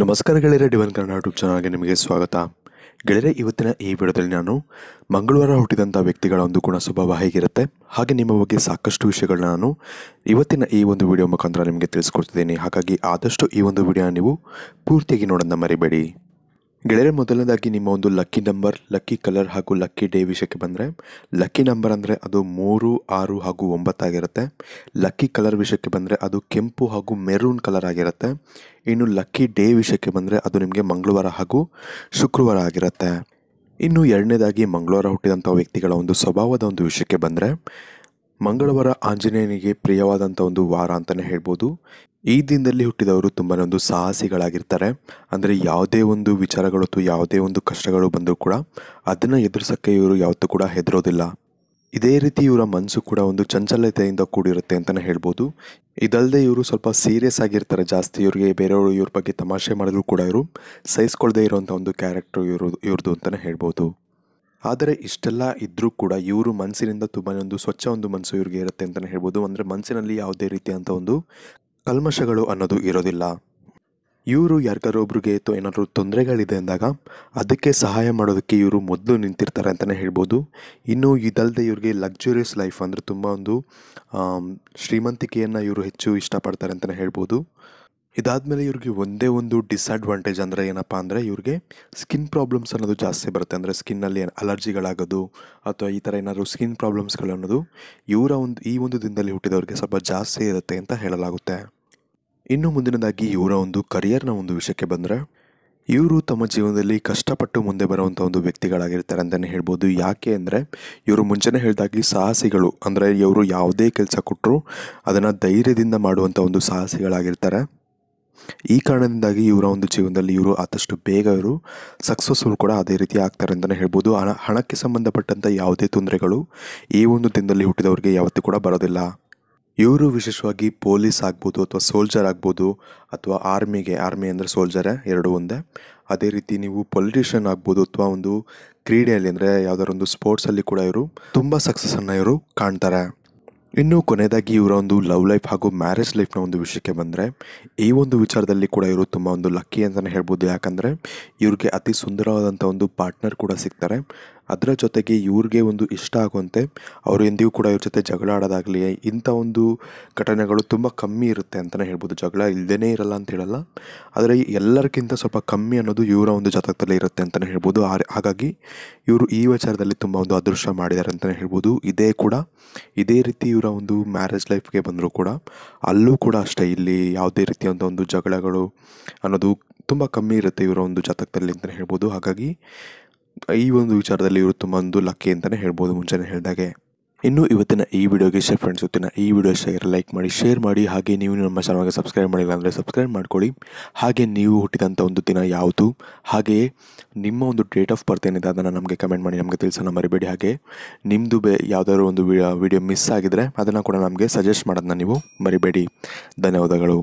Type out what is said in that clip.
ನಮಸ್ಕಾರ ಗೆಳೆಯರೆ ಡಿವನ್ ಕನ್ನಡ ಯೂಟ್ಯೂಬ್ ಚಾನಲ್ಗೆ ನಿಮಗೆ ಸ್ವಾಗತ ಗೆಳೆಯರೆ ಇವತ್ತಿನ ಈ ವಿಡಿಯೋದಲ್ಲಿ ನಾನು ಮಂಗಳವಾರ ಹುಟ್ಟಿದಂಥ ವ್ಯಕ್ತಿಗಳ ಒಂದು ಗುಣ ಸ್ವಭಾವ ಹೇಗಿರುತ್ತೆ ಹಾಗೆ ನಿಮ್ಮ ಬಗ್ಗೆ ಸಾಕಷ್ಟು ವಿಷಯಗಳನ್ನ ನಾನು ಇವತ್ತಿನ ಈ ಒಂದು ವಿಡಿಯೋ ಮುಖಾಂತರ ನಿಮಗೆ ತಿಳಿಸ್ಕೊಡ್ತಿದ್ದೀನಿ ಹಾಗಾಗಿ ಆದಷ್ಟು ಈ ಒಂದು ವಿಡಿಯೋ ನೀವು ಪೂರ್ತಿಯಾಗಿ ನೋಡೋದನ್ನ ಮರಿಬೇಡಿ ಗೆಳೆಯರೆ ಮೊದಲನೇದಾಗಿ ನಿಮ್ಮ ಒಂದು ಲಕ್ಕಿ ನಂಬರ್ ಲಕ್ಕಿ ಕಲರ್ ಹಾಗೂ ಲಕ್ಕಿ ಡೇ ವಿಷಯಕ್ಕೆ ಬಂದರೆ ಲಕ್ಕಿ ನಂಬರ್ ಅಂದರೆ ಅದು ಮೂರು ಆರು ಹಾಗೂ ಒಂಬತ್ತಾಗಿರುತ್ತೆ ಲಕ್ಕಿ ಕಲರ್ ವಿಷಯಕ್ಕೆ ಬಂದರೆ ಅದು ಕೆಂಪು ಹಾಗೂ ಮೆರೂನ್ ಕಲರ್ ಆಗಿರುತ್ತೆ ಇನ್ನು ಲಕ್ಕಿ ಡೇ ವಿಷಯಕ್ಕೆ ಬಂದರೆ ಅದು ನಿಮಗೆ ಮಂಗಳವಾರ ಹಾಗೂ ಶುಕ್ರವಾರ ಆಗಿರುತ್ತೆ ಇನ್ನು ಎರಡನೇದಾಗಿ ಮಂಗಳವಾರ ಹುಟ್ಟಿದಂಥ ವ್ಯಕ್ತಿಗಳ ಒಂದು ಸ್ವಭಾವದ ಒಂದು ವಿಷಯಕ್ಕೆ ಬಂದರೆ ಮಂಗಳವಾರ ಆಂಜನೇಯನಿಗೆ ಪ್ರಿಯವಾದಂಥ ಒಂದು ವಾರ ಅಂತಲೇ ಹೇಳ್ಬೋದು ಈ ದಿನದಲ್ಲಿ ಹುಟ್ಟಿದವರು ತುಂಬಾ ಒಂದು ಸಾಹಸಿಗಳಾಗಿರ್ತಾರೆ ಅಂದರೆ ಯಾವುದೇ ಒಂದು ವಿಚಾರಗಳು ಅಥವಾ ಯಾವುದೇ ಒಂದು ಕಷ್ಟಗಳು ಬಂದರೂ ಕೂಡ ಅದನ್ನು ಎದುರಿಸೋಕ್ಕೆ ಇವರು ಯಾವತ್ತೂ ಕೂಡ ಹೆದರೋದಿಲ್ಲ ಇದೇ ರೀತಿ ಇವರ ಮನಸ್ಸು ಕೂಡ ಒಂದು ಚಂಚಲತೆಯಿಂದ ಕೂಡಿರುತ್ತೆ ಅಂತಲೇ ಹೇಳ್ಬೋದು ಇದಲ್ಲದೆ ಇವರು ಸ್ವಲ್ಪ ಸೀರಿಯಸ್ ಆಗಿರ್ತಾರೆ ಜಾಸ್ತಿ ಇವರಿಗೆ ಬೇರೆಯವರು ಇವ್ರ ಬಗ್ಗೆ ತಮಾಷೆ ಮಾಡಿದ್ರು ಕೂಡ ಇವರು ಸಹಿಸ್ಕೊಳ್ಳದೇ ಇರೋವಂಥ ಒಂದು ಕ್ಯಾರೆಕ್ಟರ್ ಇವರು ಇವ್ರದ್ದು ಅಂತಲೇ ಹೇಳ್ಬೋದು ಆದರೆ ಇಷ್ಟೆಲ್ಲ ಇದ್ದರೂ ಕೂಡ ಇವರು ಮನಸ್ಸಿನಿಂದ ತುಂಬಾ ಒಂದು ಸ್ವಚ್ಛ ಒಂದು ಮನಸ್ಸು ಇವ್ರಿಗೆ ಇರುತ್ತೆ ಅಂತಲೇ ಹೇಳ್ಬೋದು ಅಂದರೆ ಮನಸ್ಸಿನಲ್ಲಿ ಯಾವುದೇ ರೀತಿಯಾದಂಥ ಒಂದು ಕಲ್ಮಶಗಳು ಅನ್ನೋದು ಇರೋದಿಲ್ಲ ಇವರು ಯಾರಿಗಾರೊಬ್ರಿಗೆ ಅಥವಾ ಏನಾದರೂ ತೊಂದರೆಗಳಿದೆ ಅಂದಾಗ ಅದಕ್ಕೆ ಸಹಾಯ ಮಾಡೋದಕ್ಕೆ ಇವರು ಮೊದಲು ನಿಂತಿರ್ತಾರೆ ಅಂತಲೇ ಹೇಳ್ಬೋದು ಇನ್ನು ಇದಲ್ಲದೆ ಇವ್ರಿಗೆ ಲಕ್ಸುರಿಯಸ್ ಲೈಫ್ ಅಂದರೆ ತುಂಬ ಒಂದು ಶ್ರೀಮಂತಿಕೆಯನ್ನು ಇವರು ಹೆಚ್ಚು ಇಷ್ಟಪಡ್ತಾರೆ ಅಂತಲೇ ಹೇಳ್ಬೋದು ಇದಾದಮೇಲೆ ಇವ್ರಿಗೆ ಒಂದೇ ಒಂದು ಡಿಸ್ಅಡ್ವಾಂಟೇಜ್ ಅಂದರೆ ಏನಪ್ಪ ಅಂದರೆ ಇವ್ರಿಗೆ ಸ್ಕಿನ್ ಪ್ರಾಬ್ಲಮ್ಸ್ ಅನ್ನೋದು ಜಾಸ್ತಿ ಬರುತ್ತೆ ಅಂದರೆ ಸ್ಕಿನ್ನಲ್ಲಿ ಏನು ಅಲರ್ಜಿಗಳಾಗೋದು ಅಥವಾ ಈ ಥರ ಏನಾದರೂ ಸ್ಕಿನ್ ಪ್ರಾಬ್ಲಮ್ಸ್ಗಳು ಅನ್ನೋದು ಇವರ ಒಂದು ಈ ಒಂದು ದಿನದಲ್ಲಿ ಹುಟ್ಟಿದವ್ರಿಗೆ ಸ್ವಲ್ಪ ಜಾಸ್ತಿ ಇರುತ್ತೆ ಅಂತ ಹೇಳಲಾಗುತ್ತೆ ಇನ್ನು ಮುಂದಿನದಾಗಿ ಇವರ ಒಂದು ಕರಿಯರ್ನ ಒಂದು ವಿಷಯಕ್ಕೆ ಬಂದರೆ ಇವರು ತಮ್ಮ ಜೀವನದಲ್ಲಿ ಕಷ್ಟಪಟ್ಟು ಮುಂದೆ ಬರುವಂಥ ಒಂದು ವ್ಯಕ್ತಿಗಳಾಗಿರ್ತಾರೆ ಅಂತಲೇ ಹೇಳ್ಬೋದು ಯಾಕೆ ಅಂದರೆ ಇವರು ಮುಂಚೆನೇ ಹೇಳಿದಾಗಲಿ ಸಾಹಸಿಗಳು ಅಂದರೆ ಇವರು ಯಾವುದೇ ಕೆಲಸ ಕೊಟ್ಟರು ಅದನ್ನು ಧೈರ್ಯದಿಂದ ಮಾಡುವಂಥ ಒಂದು ಸಾಹಸಿಗಳಾಗಿರ್ತಾರೆ ಈ ಕಾರಣದಿಂದಾಗಿ ಇವರ ಒಂದು ಜೀವನದಲ್ಲಿ ಇವರು ಆದಷ್ಟು ಬೇಗ ಇವರು ಸಕ್ಸಸ್ಫುಲ್ ಕೂಡ ಅದೇ ರೀತಿ ಆಗ್ತಾರೆ ಅಂತಲೇ ಹೇಳ್ಬೋದು ಹಣ ಹಣಕ್ಕೆ ಸಂಬಂಧಪಟ್ಟಂಥ ಯಾವುದೇ ತೊಂದರೆಗಳು ಈ ಒಂದು ದಿನದಲ್ಲಿ ಹುಟ್ಟಿದವರಿಗೆ ಯಾವತ್ತೂ ಕೂಡ ಬರೋದಿಲ್ಲ ಇವರು ವಿಶೇಷವಾಗಿ ಪೊಲೀಸ್ ಆಗ್ಬೋದು ಅಥವಾ ಸೋಲ್ಜರ್ ಆಗ್ಬೋದು ಅಥವಾ ಆರ್ಮಿಗೆ ಆರ್ಮಿ ಅಂದರೆ ಸೋಲ್ಜರೇ ಎರಡೂ ಒಂದೇ ಅದೇ ರೀತಿ ನೀವು ಪೊಲಿಟಿಷಿಯನ್ ಆಗ್ಬೋದು ಅಥವಾ ಒಂದು ಕ್ರೀಡೆಯಲ್ಲಿ ಅಂದರೆ ಯಾವುದಾದ್ರು ಒಂದು ಸ್ಪೋರ್ಟ್ಸಲ್ಲಿ ಕೂಡ ಇವರು ತುಂಬ ಸಕ್ಸಸ್ಸನ್ನು ಇವರು ಕಾಣ್ತಾರೆ ಇನ್ನು ಕೊನೆಯದಾಗಿ ಇವರ ಒಂದು ಲವ್ ಲೈಫ್ ಹಾಗೂ ಮ್ಯಾರೇಜ್ ಲೈಫ್ನ ಒಂದು ವಿಷಯಕ್ಕೆ ಬಂದರೆ ಈ ಒಂದು ವಿಚಾರದಲ್ಲಿ ಕೂಡ ಇವರು ತುಂಬ ಒಂದು ಲಕ್ಕಿ ಅಂತಲೇ ಹೇಳ್ಬೋದು ಯಾಕಂದರೆ ಇವ್ರಿಗೆ ಅತಿ ಸುಂದರವಾದಂಥ ಒಂದು ಪಾರ್ಟ್ನರ್ ಕೂಡ ಸಿಗ್ತಾರೆ ಅದರ ಜೊತೆಗೆ ಇವ್ರಿಗೆ ಒಂದು ಇಷ್ಟ ಆಗುವಂತೆ ಅವರು ಎಂದಿಗೂ ಕೂಡ ಇವ್ರ ಜೊತೆ ಜಗಳ ಆಡೋದಾಗಲಿ ಇಂಥ ಒಂದು ಘಟನೆಗಳು ತುಂಬ ಕಮ್ಮಿ ಇರುತ್ತೆ ಅಂತಲೇ ಹೇಳ್ಬೋದು ಜಗಳ ಇಲ್ಲದೇ ಇರಲ್ಲ ಅಂತ ಹೇಳಲ್ಲ ಆದರೆ ಎಲ್ಲರಿಗಿಂತ ಸ್ವಲ್ಪ ಕಮ್ಮಿ ಅನ್ನೋದು ಇವರ ಒಂದು ಜಾತಕದಲ್ಲಿ ಇರುತ್ತೆ ಅಂತಲೇ ಹೇಳ್ಬೋದು ಹಾಗಾಗಿ ಇವರು ಈ ವಿಚಾರದಲ್ಲಿ ತುಂಬ ಒಂದು ಅದೃಷ್ಟ ಮಾಡಿದ್ದಾರೆ ಅಂತಲೇ ಹೇಳ್ಬೋದು ಇದೇ ಕೂಡ ಇದೇ ರೀತಿ ಇವರ ಒಂದು ಮ್ಯಾರೇಜ್ ಲೈಫ್ಗೆ ಬಂದರೂ ಕೂಡ ಅಲ್ಲೂ ಕೂಡ ಅಷ್ಟೇ ಇಲ್ಲಿ ಯಾವುದೇ ರೀತಿಯಾದ ಒಂದು ಜಗಳಗಳು ಅನ್ನೋದು ತುಂಬ ಕಮ್ಮಿ ಇರುತ್ತೆ ಇವರ ಒಂದು ಜಾತಕದಲ್ಲಿ ಅಂತಲೇ ಹೇಳ್ಬೋದು ಹಾಗಾಗಿ ಈ ಒಂದು ವಿಚಾರದಲ್ಲಿ ಇವರು ತುಂಬ ಒಂದು ಲಕ್ಕಿ ಅಂತಲೇ ಹೇಳ್ಬೋದು ಮುಂಚೆನೇ ಹೇಳಿದಾಗೆ ಇನ್ನು ಇವತ್ತಿನ ಈ ವಿಡಿಯೋಗೆ ಇಷ್ಟ ಫ್ರೆಂಡ್ಸ್ ಇವತ್ತಿನ ಈ ವಿಡಿಯೋ ಶೇರ್ ಲೈಕ್ ಮಾಡಿ ಶೇರ್ ಮಾಡಿ ಹಾಗೆ ನೀವು ನಮ್ಮ ಚಾನಲ್ಗೆ ಸಬ್ಸ್ಕ್ರೈಬ್ ಮಾಡಿಲ್ಲ ಅಂದರೆ ಸಬ್ಸ್ಕ್ರೈಬ್ ಮಾಡ್ಕೊಳ್ಳಿ ಹಾಗೆ ನೀವು ಹುಟ್ಟಿದಂಥ ಒಂದು ದಿನ ಯಾವುದು ಹಾಗೆಯೇ ನಿಮ್ಮ ಒಂದು ಡೇಟ್ ಆಫ್ ಬರ್ತ್ ಏನಿದೆ ಅದನ್ನು ನಮಗೆ ಕಮೆಂಟ್ ಮಾಡಿ ನಮಗೆ ತಿಳಿಸೋಣ ಮರಿಬೇಡಿ ಹಾಗೆ ನಿಮ್ಮದು ಬೇ ಯಾವುದಾದ್ರು ಒಂದು ವಿಡಿಯೋ ಮಿಸ್ ಆಗಿದರೆ ಅದನ್ನು ಕೂಡ ನಮಗೆ ಸಜೆಸ್ಟ್ ಮಾಡೋದನ್ನ ನೀವು ಮರಿಬೇಡಿ ಧನ್ಯವಾದಗಳು